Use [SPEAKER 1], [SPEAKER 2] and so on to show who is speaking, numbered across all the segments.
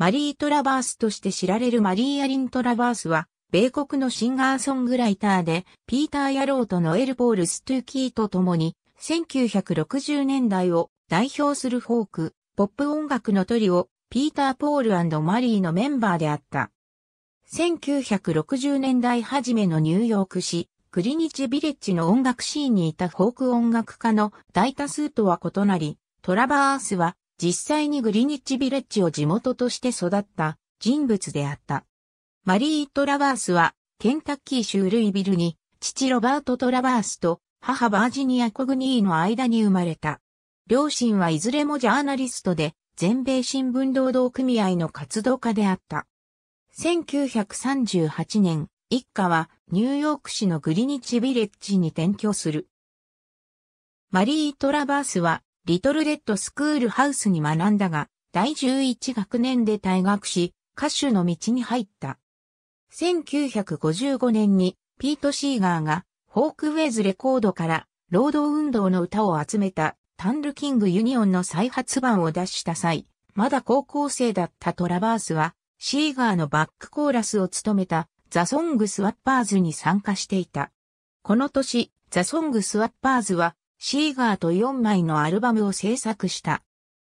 [SPEAKER 1] マリー・トラバースとして知られるマリー・アリン・トラバースは、米国のシンガーソングライターで、ピーター・ヤローとノエル・ポール・ストゥーキーと共に、1960年代を代表するフォーク、ポップ音楽のトリオ、ピーター・ポールマリーのメンバーであった。1960年代初めのニューヨーク市、クリニチビレッジの音楽シーンにいたフォーク音楽家の大多数とは異なり、トラバースは実際にグリニッチビレッジを地元として育った人物であった。マリー・トラバースは、ケンタッキー州ルイビルに、父ロバート・トラバースと母バージニア・コグニーの間に生まれた。両親はいずれもジャーナリストで、全米新聞労働組合の活動家であった。1938年、一家はニューヨーク市のグリニッチビレッジに転居する。マリー・トラバースはリトルレッドスクールハウスに学んだが、第11学年で退学し、歌手の道に入った。1955年にピート・シーガーがホークウェイズレコードから労働運動の歌を集めたタンルキング・ユニオンの再発版を出した際、まだ高校生だったトラバースはシーガーのバックコーラスを務めたザ・ソング・スワッパーズに参加していた。この年、ザ・ソング・スワッパーズはシーガーと4枚のアルバムを制作した。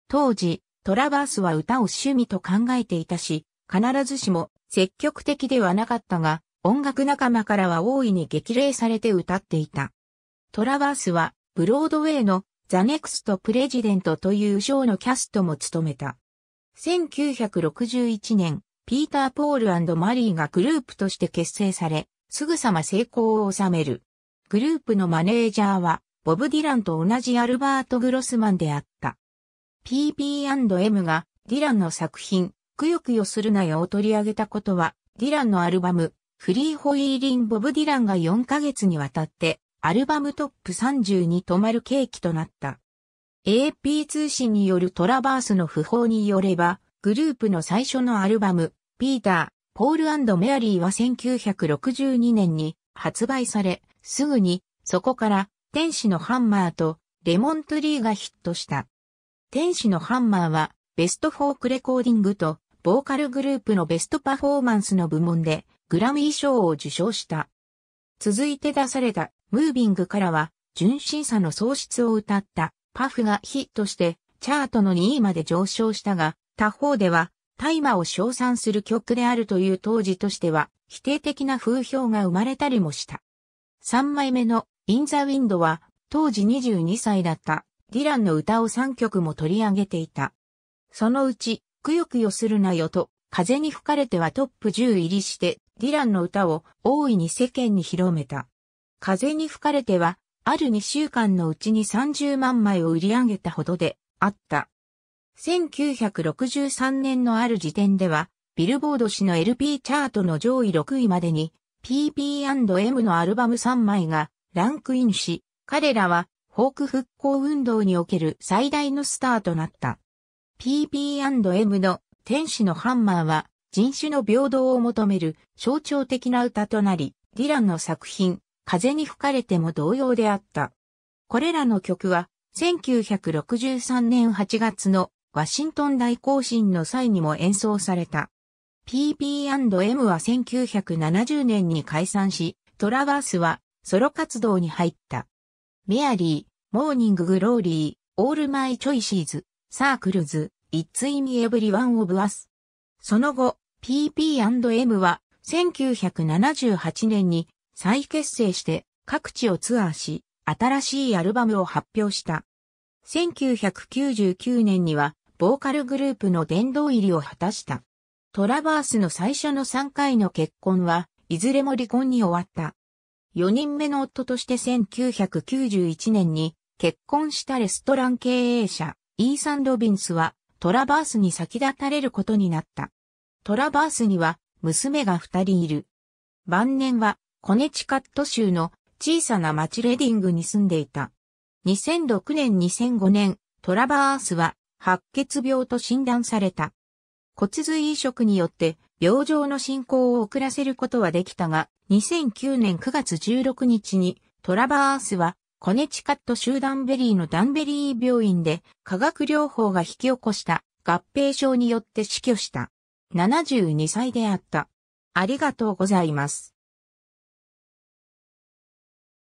[SPEAKER 1] 当時、トラバースは歌を趣味と考えていたし、必ずしも積極的ではなかったが、音楽仲間からは大いに激励されて歌っていた。トラバースは、ブロードウェイのザ・ネクスト・プレジデントというショーのキャストも務めた。1961年、ピーター・ポールマリーがグループとして結成され、すぐさま成功を収める。グループのマネージャーは、ボブ・ディランと同じアルバート・グロスマンであった。PP&M がディランの作品、くよくよするなよを取り上げたことは、ディランのアルバム、フリーホイーリン・ボブ・ディランが4ヶ月にわたって、アルバムトップ30に止まる契機となった。AP 通信によるトラバースの訃報によれば、グループの最初のアルバム、ピーター、ポールメアリーは1962年に発売され、すぐにそこから天使のハンマーとレモントリーがヒットした。天使のハンマーはベストフォークレコーディングとボーカルグループのベストパフォーマンスの部門でグラミー賞を受賞した。続いて出されたムービングからは純真さの喪失を歌ったパフがヒットしてチャートの2位まで上昇したが他方では大麻を称賛する曲であるという当時としては否定的な風評が生まれたりもした。3枚目のイン・ザ・ウィンドは当時22歳だったディランの歌を3曲も取り上げていた。そのうち、くよくよするなよと、風に吹かれてはトップ10入りして、ディランの歌を大いに世間に広めた。風に吹かれては、ある2週間のうちに30万枚を売り上げたほどであった。1963年のある時点では、ビルボード誌の LP チャートの上位6位までに、PP&M のアルバム3枚がランクインし、彼らは、フォーク復興運動における最大のスターとなった。PP&M の天使のハンマーは、人種の平等を求める象徴的な歌となり、ディランの作品、風に吹かれても同様であった。これらの曲は、1963年8月のワシントン大行進の際にも演奏された。PP&M は1970年に解散し、トラバースはソロ活動に入った。メアリー、モーニンググローリー、オールマイチョイシーズ、サークルズ、イッツイミエブリワンオブアス。その後、PP&M は1978年に再結成して各地をツアーし、新しいアルバムを発表した。1999年には、ボーカルグループの殿堂入りを果たした。トラバースの最初の3回の結婚は、いずれも離婚に終わった。4人目の夫として1991年に結婚したレストラン経営者、イーサン・ロビンスはトラバースに先立たれることになった。トラバースには娘が二人いる。晩年はコネチカット州の小さな町レディングに住んでいた。2006年2005年、トラバースは白血病と診断された。骨髄移植によって病状の進行を遅らせることはできたが、2009年9月16日にトラバースはコネチカット州ダンベリーのダンベリー病院で化学療法が引き起こした合併症によって死去した。72歳であった。ありがとうございます。